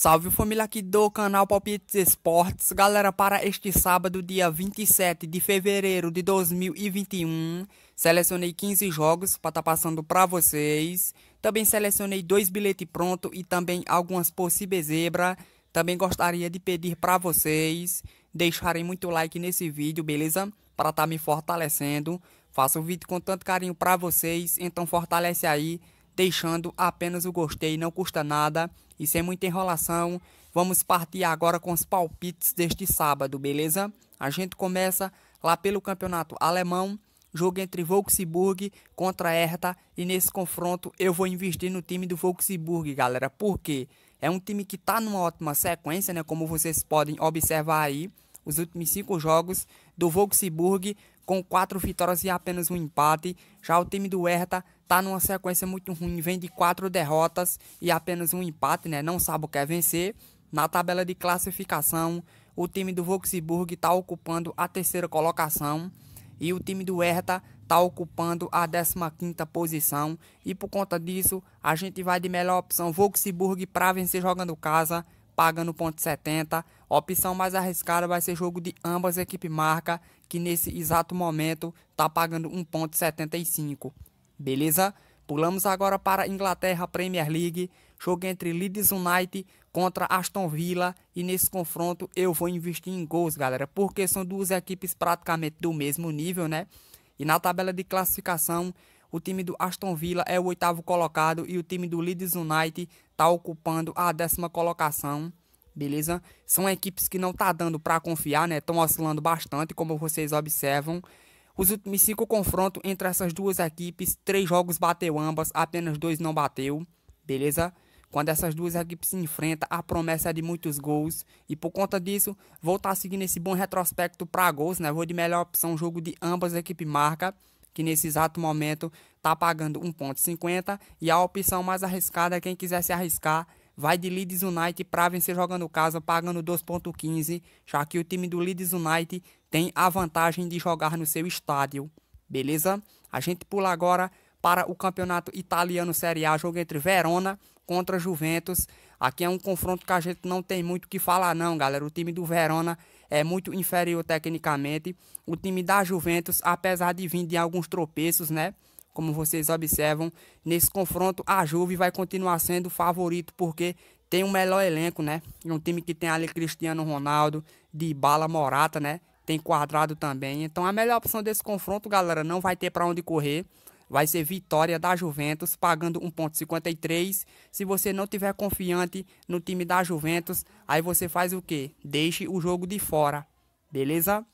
Salve família aqui do canal Palpites Esportes. Galera, para este sábado, dia 27 de fevereiro de 2021, selecionei 15 jogos para estar tá passando para vocês. Também selecionei dois bilhetes pronto e também algumas possíveis zebra. Também gostaria de pedir para vocês deixarem muito like nesse vídeo, beleza? Para estar tá me fortalecendo. Faço o vídeo com tanto carinho para vocês, então fortalece aí deixando apenas o gostei, não custa nada. E sem muita enrolação, vamos partir agora com os palpites deste sábado, beleza? A gente começa lá pelo campeonato alemão, jogo entre Volksburg contra Hertha, e nesse confronto eu vou investir no time do Volksburg, galera. Por quê? É um time que está numa ótima sequência, né? Como vocês podem observar aí, os últimos cinco jogos do Volksburg com quatro vitórias e apenas um empate. Já o time do Hertha tá numa sequência muito ruim, vem de quatro derrotas e apenas um empate, né? Não sabe o que é vencer. Na tabela de classificação, o time do Wolfsburg está ocupando a terceira colocação e o time do Hertha está ocupando a 15ª posição e por conta disso a gente vai de melhor opção Wolfsburg para vencer jogando casa paga no ponto 70. A opção mais arriscada vai ser jogo de ambas equipes marca, que nesse exato momento está pagando 1.75. Beleza? Pulamos agora para Inglaterra Premier League, jogo entre Leeds United contra Aston Villa e nesse confronto eu vou investir em gols, galera, porque são duas equipes praticamente do mesmo nível, né? E na tabela de classificação, o time do Aston Villa é o oitavo colocado e o time do Leeds United está ocupando a décima colocação. Beleza? São equipes que não tá dando para confiar, né? Estão oscilando bastante, como vocês observam. Os últimos cinco confrontos entre essas duas equipes, três jogos bateu ambas, apenas dois não bateu, beleza? Quando essas duas equipes se enfrentam, a promessa é de muitos gols. E por conta disso, vou estar tá seguindo esse bom retrospecto para gols, né? Vou de melhor opção, jogo de ambas equipes marca que nesse exato momento está pagando 1,50 e a opção mais arriscada, é quem quiser se arriscar, vai de Leeds United para vencer jogando casa, pagando 2,15, já que o time do Leeds United tem a vantagem de jogar no seu estádio. Beleza? A gente pula agora para o campeonato italiano Série A, jogo entre Verona contra Juventus. Aqui é um confronto que a gente não tem muito o que falar, não, galera. O time do Verona é muito inferior tecnicamente. O time da Juventus, apesar de vir de alguns tropeços, né? Como vocês observam, nesse confronto a Juve vai continuar sendo favorito porque tem um melhor elenco, né? Um time que tem ali Cristiano Ronaldo, bala Morata, né? Tem Quadrado também. Então a melhor opção desse confronto, galera, não vai ter para onde correr vai ser vitória da Juventus, pagando 1,53. Se você não tiver confiante no time da Juventus, aí você faz o quê? Deixe o jogo de fora, beleza?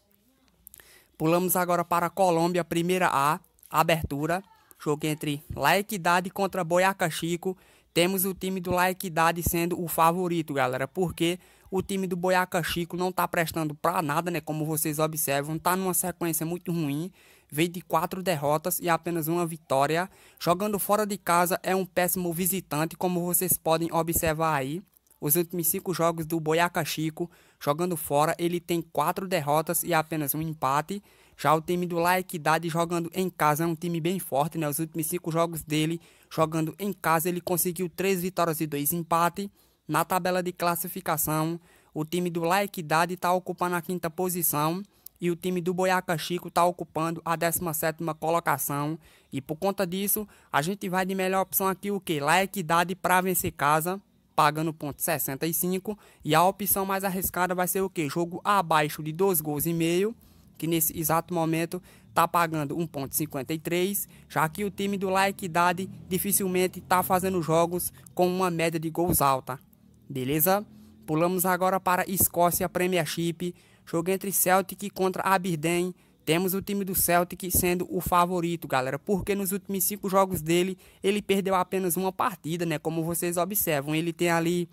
Pulamos agora para a Colômbia, primeira A, abertura. Jogo entre Laequidade contra Boyacá Chico. Temos o time do Laequidade sendo o favorito, galera, porque o time do Boyacá Chico não está prestando para nada, né? Como vocês observam, está numa sequência muito ruim veio de quatro derrotas e apenas uma vitória. Jogando fora de casa é um péssimo visitante, como vocês podem observar aí. Os últimos cinco jogos do Boyacá Chico, jogando fora, ele tem quatro derrotas e apenas um empate. Já o time do La Equidade jogando em casa é um time bem forte, né? Os últimos cinco jogos dele jogando em casa, ele conseguiu três vitórias e dois empates. Na tabela de classificação, o time do La Equidade está ocupando a quinta posição e o time do Boyacá Chico está ocupando a 17ª colocação. E por conta disso, a gente vai de melhor opção aqui o que? Lá é equidade para vencer casa, pagando ponto 65. E a opção mais arriscada vai ser o que? Jogo abaixo de 2 gols e meio, que nesse exato momento está pagando 1.53, já que o time do La Equidade dificilmente está fazendo jogos com uma média de gols alta. Beleza? Pulamos agora para Escócia Premiership, Jogo entre Celtic contra Aberdeen. Temos o time do Celtic sendo o favorito, galera, porque nos últimos cinco jogos dele, ele perdeu apenas uma partida, né? Como vocês observam, ele tem ali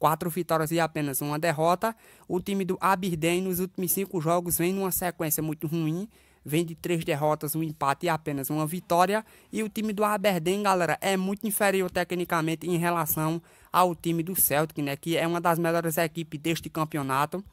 quatro vitórias e apenas uma derrota. O time do Aberdeen nos últimos cinco jogos vem numa sequência muito ruim, vem de três derrotas, um empate e apenas uma vitória. E o time do Aberdeen, galera, é muito inferior tecnicamente em relação ao time do Celtic, né? Que é uma das melhores equipes deste campeonato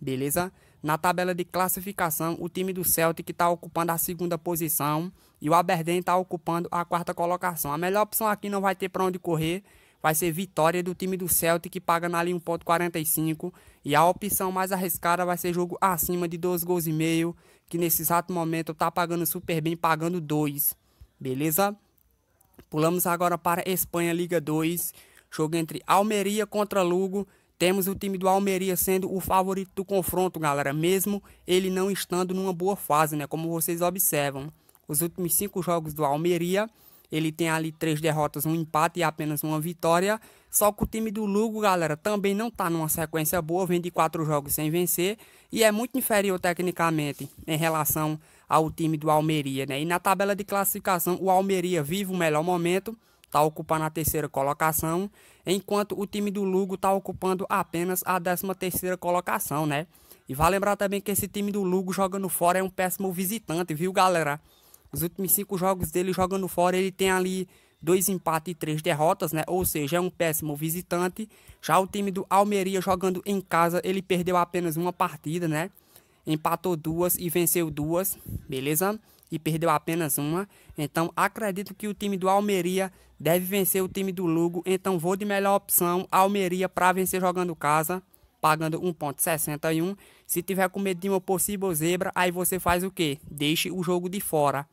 beleza? Na tabela de classificação, o time do Celtic está ocupando a segunda posição e o Aberdeen está ocupando a quarta colocação. A melhor opção aqui não vai ter para onde correr, vai ser vitória do time do Celtic pagando ali 1.45 e a opção mais arriscada vai ser jogo acima de 2 gols e meio, que nesse exato momento está pagando super bem, pagando 2. Beleza? Pulamos agora para Espanha Liga 2, jogo entre Almeria contra Lugo. Temos o time do Almeria sendo o favorito do confronto, galera, mesmo ele não estando numa boa fase, né? Como vocês observam, os últimos cinco jogos do Almeria, ele tem ali três derrotas, um empate e apenas uma vitória. Só que o time do Lugo, galera, também não está numa sequência boa, vem de quatro jogos sem vencer e é muito inferior tecnicamente em relação ao time do Almeria, né? E na tabela de classificação, o Almeria vive o melhor momento, está ocupando a terceira colocação enquanto o time do Lugo está ocupando apenas a 13ª colocação, né? E vale lembrar também que esse time do Lugo jogando fora é um péssimo visitante, viu, galera? Os últimos cinco jogos dele jogando fora, ele tem ali dois empates e três derrotas, né? Ou seja, é um péssimo visitante. Já o time do Almeria jogando em casa, ele perdeu apenas uma partida, né? Empatou duas e venceu duas, beleza? e perdeu apenas uma. Então acredito que o time do Almeria deve vencer o time do Lugo. Então vou de melhor opção Almeria para vencer jogando casa, pagando 1.61. Se tiver com medo de uma possível zebra, aí você faz o quê? Deixe o jogo de fora.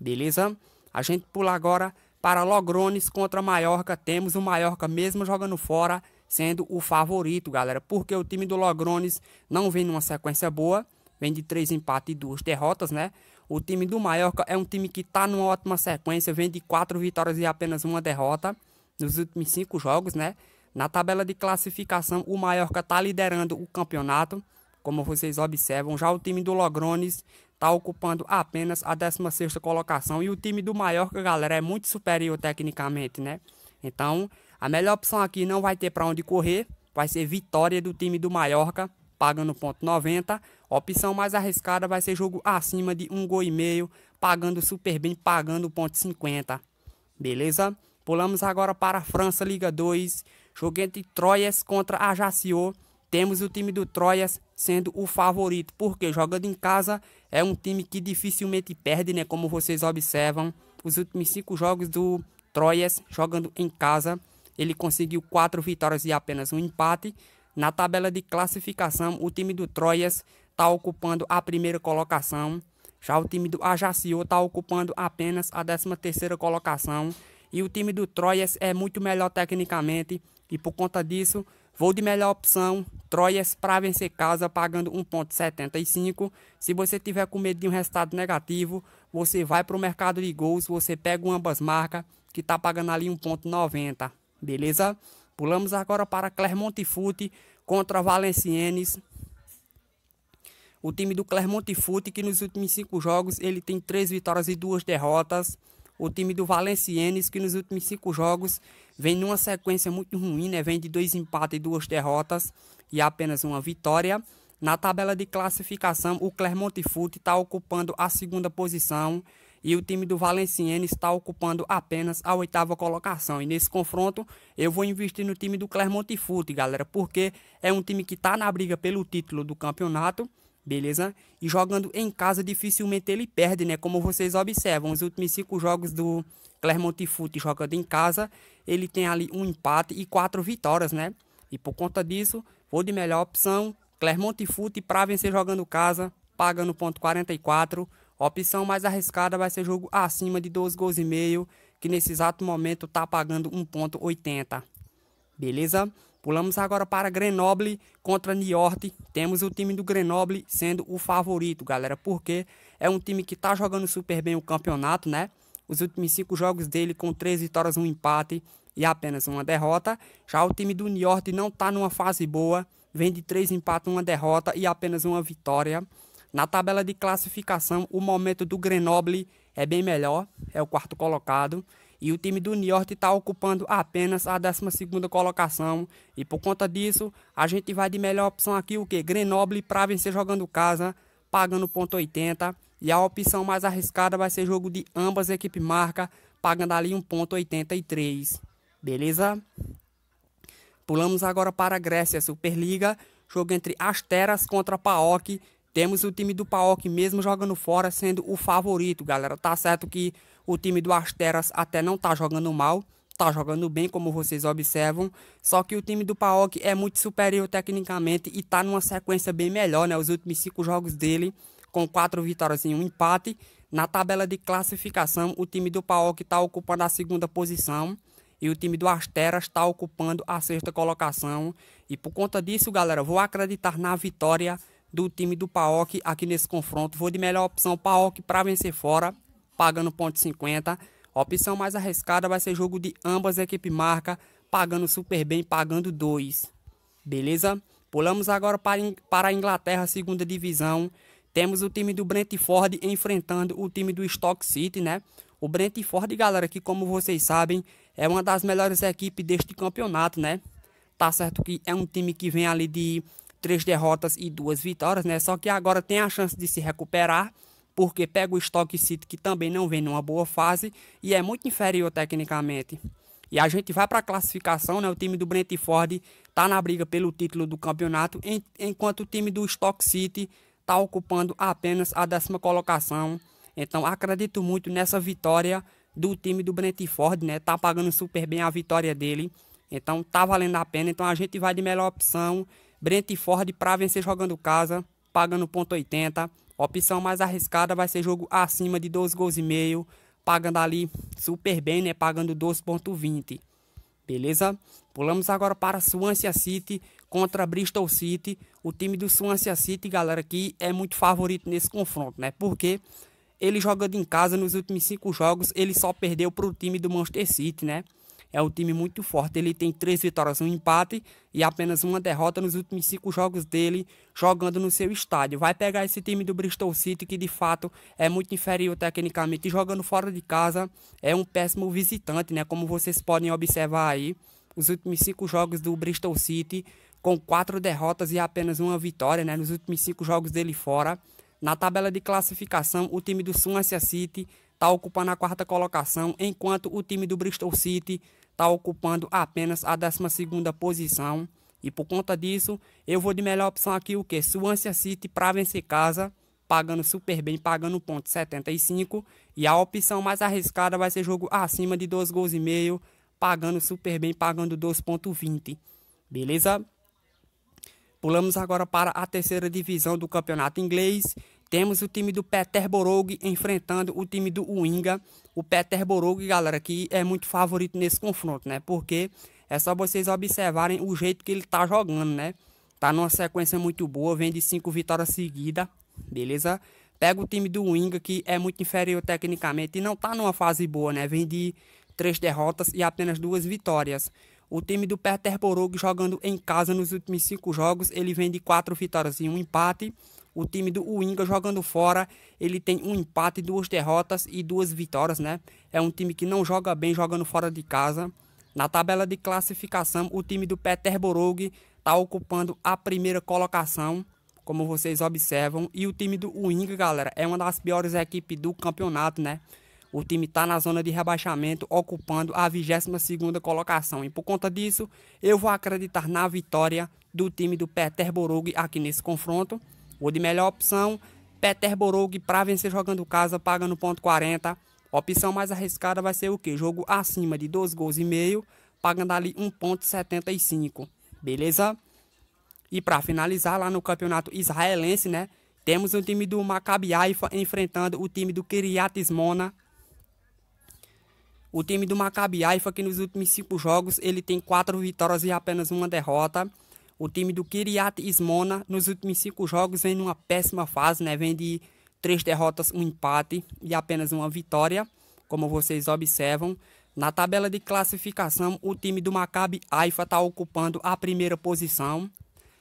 Beleza? A gente pula agora para Logrones contra Maiorca. Temos o Maiorca mesmo jogando fora, sendo o favorito, galera. Porque o time do Logrones não vem numa sequência boa. Vem de três empates e duas derrotas, né? O time do Mallorca é um time que está numa ótima sequência, vem de quatro vitórias e apenas uma derrota nos últimos cinco jogos, né? Na tabela de classificação, o Mallorca está liderando o campeonato, como vocês observam. Já o time do Logrones está ocupando apenas a 16ª colocação. E o time do Mallorca, galera, é muito superior tecnicamente, né? Então, a melhor opção aqui não vai ter para onde correr. Vai ser vitória do time do Mallorca, pagando ponto 90 opção mais arriscada vai ser jogo acima de um gol e meio, pagando super bem, pagando 0.50. Beleza? Pulamos agora para a França Liga 2. Jogo entre Troyes contra Ajaccio. Temos o time do Troyes sendo o favorito, porque jogando em casa é um time que dificilmente perde, né? Como vocês observam, os últimos cinco jogos do Troyes jogando em casa, ele conseguiu quatro vitórias e apenas um empate. Na tabela de classificação, o time do Troyes está ocupando a primeira colocação. Já o time do Ajaccio está ocupando apenas a 13ª colocação. E o time do Troyes é muito melhor tecnicamente. E por conta disso, vou de melhor opção, Troyes para vencer casa pagando 1.75. Se você tiver com medo de um resultado negativo, você vai para o mercado de gols, você pega o ambas marcas, que está pagando ali 1.90. Beleza? Pulamos agora para Clermont Foot contra Valenciennes. O time do Clermont Foot, que nos últimos cinco jogos ele tem três vitórias e duas derrotas. O time do Valenciennes, que nos últimos cinco jogos vem numa sequência muito ruim, né? Vem de dois empates e duas derrotas e apenas uma vitória. Na tabela de classificação, o Clermont Foot está ocupando a segunda posição e o time do Valenciennes está ocupando apenas a oitava colocação. E nesse confronto, eu vou investir no time do Clermont Foot, galera, porque é um time que está na briga pelo título do campeonato beleza? E jogando em casa, dificilmente ele perde, né? Como vocês observam, os últimos cinco jogos do Clermont Foot jogando em casa, ele tem ali um empate e quatro vitórias, né? E por conta disso, vou de melhor opção, Clermont Foot para vencer jogando casa, pagando ponto 44. A opção mais arriscada vai ser jogo acima de 12 gols e meio, que nesse exato momento tá pagando 1.80. Beleza? Pulamos agora para Grenoble contra Niort. Temos o time do Grenoble sendo o favorito, galera, porque é um time que está jogando super bem o campeonato, né? Os últimos cinco jogos dele com três vitórias, um empate e apenas uma derrota. Já o time do Niort não está numa fase boa, vem de três empates, uma derrota e apenas uma vitória. Na tabela de classificação, o momento do Grenoble é bem melhor, é o quarto colocado e o time do Niort está ocupando apenas a 12 colocação e por conta disso a gente vai de melhor opção aqui o que? Grenoble para vencer jogando casa, pagando ponto 80 e a opção mais arriscada vai ser jogo de ambas equipes marca, pagando ali 1.83, beleza? Pulamos agora para a Grécia, Superliga, jogo entre Asteras contra Paok, temos o time do Paok mesmo jogando fora sendo o favorito, galera. Tá certo que o time do Asteras até não tá jogando mal, tá jogando bem, como vocês observam. Só que o time do Paok é muito superior tecnicamente e tá numa sequência bem melhor, né? Os últimos cinco jogos dele, com quatro vitórias e um empate. Na tabela de classificação, o time do Paok está ocupando a segunda posição e o time do Asteras está ocupando a sexta colocação. E por conta disso, galera, vou acreditar na vitória do time do Paok aqui nesse confronto. Vou de melhor opção Paok para vencer fora, pagando 0,50. Opção mais arriscada vai ser jogo de ambas equipes marca, pagando super bem, pagando 2. Beleza? Pulamos agora para, para a Inglaterra, segunda divisão. Temos o time do Brentford enfrentando o time do Stock City, né? O Brentford, galera, que como vocês sabem, é uma das melhores equipes deste campeonato, né? Tá certo que é um time que vem ali de três derrotas e duas vitórias, né? Só que agora tem a chance de se recuperar, porque pega o Stock City, que também não vem numa boa fase e é muito inferior tecnicamente. E a gente vai para a classificação, né? O time do Brentford tá na briga pelo título do campeonato, enquanto o time do Stock City tá ocupando apenas a décima colocação. Então, acredito muito nessa vitória do time do Brentford, né? Tá pagando super bem a vitória dele. Então, tá valendo a pena. Então, a gente vai de melhor opção Brent e Ford para vencer jogando casa, pagando 1.80. Opção mais arriscada vai ser jogo acima de 12 gols e meio, pagando ali super bem, né? Pagando 12,20. Beleza? Pulamos agora para Swansea City contra Bristol City. O time do Swansea City, galera, aqui é muito favorito nesse confronto, né? Porque ele jogando em casa nos últimos cinco jogos, ele só perdeu para o time do Manchester City, né? é um time muito forte. Ele tem três vitórias, um empate e apenas uma derrota nos últimos cinco jogos dele jogando no seu estádio. Vai pegar esse time do Bristol City, que de fato é muito inferior tecnicamente, e jogando fora de casa é um péssimo visitante, né? Como vocês podem observar aí, os últimos cinco jogos do Bristol City, com quatro derrotas e apenas uma vitória, né? Nos últimos cinco jogos dele fora. Na tabela de classificação, o time do Swansea City está ocupando a quarta colocação, enquanto o time do Bristol City está ocupando apenas a 12 posição. E por conta disso, eu vou de melhor opção aqui o que? Swansea City para vencer casa, pagando super bem, pagando 1.75 E a opção mais arriscada vai ser jogo acima de dois gols e meio, pagando super bem, pagando 2.20. Beleza? Pulamos agora para a terceira divisão do campeonato inglês temos o time do Peter enfrentando o time do Winga. O Peter galera, que é muito favorito nesse confronto, né? Porque é só vocês observarem o jeito que ele tá jogando, né? Tá numa sequência muito boa, vem de 5 vitórias seguidas, beleza? Pega o time do Winga, que é muito inferior tecnicamente e não tá numa fase boa, né? Vem de 3 derrotas e apenas duas vitórias. O time do Peterborough jogando em casa nos últimos cinco jogos, ele vem de quatro vitórias e um empate o time do Winga jogando fora, ele tem um empate, duas derrotas e duas vitórias, né? É um time que não joga bem jogando fora de casa. Na tabela de classificação, o time do Peterborough está ocupando a primeira colocação, como vocês observam. E o time do Winga, galera, é uma das piores equipes do campeonato, né? O time está na zona de rebaixamento, ocupando a 22ª colocação. E por conta disso, eu vou acreditar na vitória do time do Peterborough aqui nesse confronto. Ou de melhor opção, Peter Borog para vencer jogando casa, paga no ponto 40. Opção mais arriscada vai ser o quê? Jogo acima de 2 gols e meio, pagando ali 1.75. Beleza? E para finalizar lá no campeonato israelense, né? Temos o time do Maccabi Haifa enfrentando o time do Kiryat Ismona. O time do Maccabi Haifa que nos últimos cinco jogos ele tem quatro vitórias e apenas uma derrota. O time do Kiryat Ismona, nos últimos cinco jogos, vem numa péssima fase, né? Vem de três derrotas, um empate e apenas uma vitória, como vocês observam. Na tabela de classificação, o time do Maccabi Haifa está ocupando a primeira posição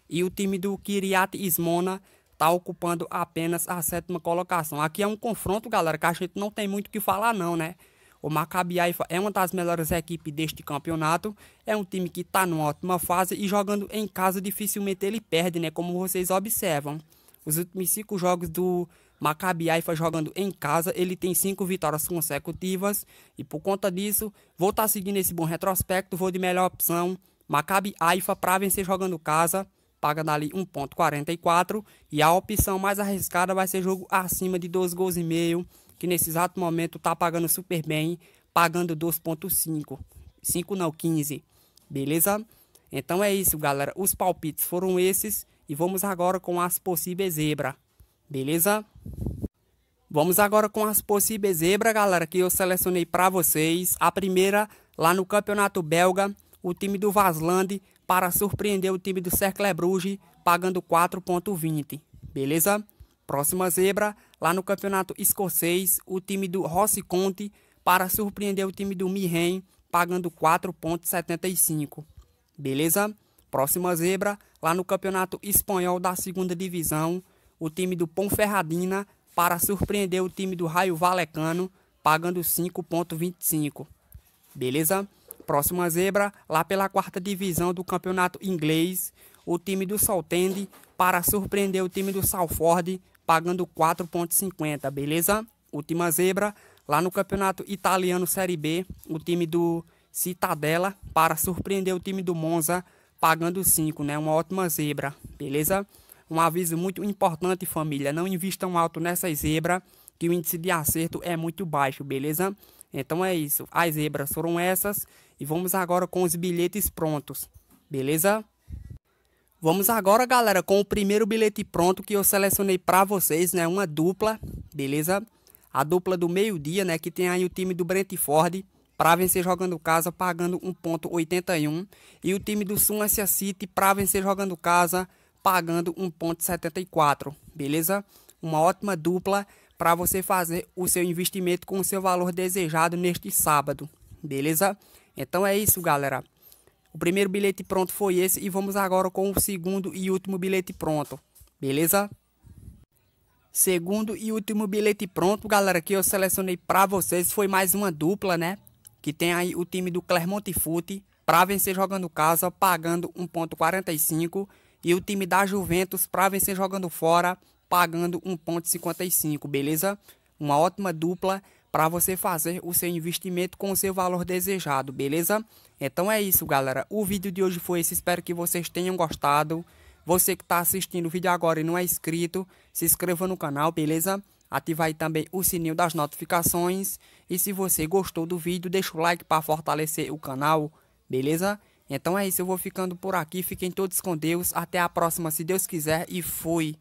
e o time do Kiryat Ismona está ocupando apenas a sétima colocação. Aqui é um confronto, galera, que a gente não tem muito o que falar não, né? O Maccabi Haifa é uma das melhores equipes deste campeonato, é um time que está numa ótima fase e jogando em casa dificilmente ele perde, né, como vocês observam. Os últimos cinco jogos do Maccabi Haifa jogando em casa, ele tem cinco vitórias consecutivas e por conta disso, vou estar tá seguindo esse bom retrospecto, vou de melhor opção, Maccabi Haifa para vencer jogando casa paga dali 1.44 e a opção mais arriscada vai ser jogo acima de 2 gols e meio que nesse exato momento está pagando super bem, pagando 2.5. 5 não, 15. Beleza? Então é isso, galera. Os palpites foram esses e vamos agora com as possíveis zebra. Beleza? Vamos agora com as possíveis zebra, galera, que eu selecionei para vocês. A primeira, lá no Campeonato Belga, o time do Vaslande para surpreender o time do Cercle Bruges, pagando 4.20. Beleza? Próxima zebra, lá no campeonato escocês, o time do Rossi Conte para surpreender o time do Mirren, pagando 4,75. Beleza? Próxima zebra, lá no campeonato espanhol da segunda divisão, o time do Ponferradina para surpreender o time do Raio Valecano, pagando 5,25. Beleza? Próxima zebra, lá pela quarta divisão do campeonato inglês, o time do Saltende para surpreender o time do Salford, pagando 4,50, beleza? Última zebra, lá no campeonato italiano Série B, o time do Citadella, para surpreender o time do Monza, pagando 5, né? Uma ótima zebra, beleza? Um aviso muito importante, família, não invistam alto nessa zebra, que o índice de acerto é muito baixo, beleza? Então é isso, as zebras foram essas, e vamos agora com os bilhetes prontos, beleza? Vamos agora, galera, com o primeiro bilhete pronto que eu selecionei para vocês, né? Uma dupla, beleza? A dupla do meio-dia, né? Que tem aí o time do Brentford para vencer jogando casa, pagando 1.81. E o time do Swansea City para vencer jogando casa, pagando 1.74, beleza? Uma ótima dupla para você fazer o seu investimento com o seu valor desejado neste sábado, beleza? Então é isso, galera. O primeiro bilhete pronto foi esse e vamos agora com o segundo e último bilhete pronto, beleza? Segundo e último bilhete pronto, galera, que eu selecionei para vocês foi mais uma dupla, né? Que tem aí o time do Clermont Foot para vencer jogando casa, pagando 1.45 e o time da Juventus para vencer jogando fora, pagando 1.55, beleza? Uma ótima dupla para você fazer o seu investimento com o seu valor desejado, beleza? Então é isso, galera. O vídeo de hoje foi esse. Espero que vocês tenham gostado. Você que está assistindo o vídeo agora e não é inscrito, se inscreva no canal, beleza? Ative aí também o sininho das notificações. E se você gostou do vídeo, deixa o like para fortalecer o canal, beleza? Então é isso, eu vou ficando por aqui. Fiquem todos com Deus. Até a próxima, se Deus quiser. E fui!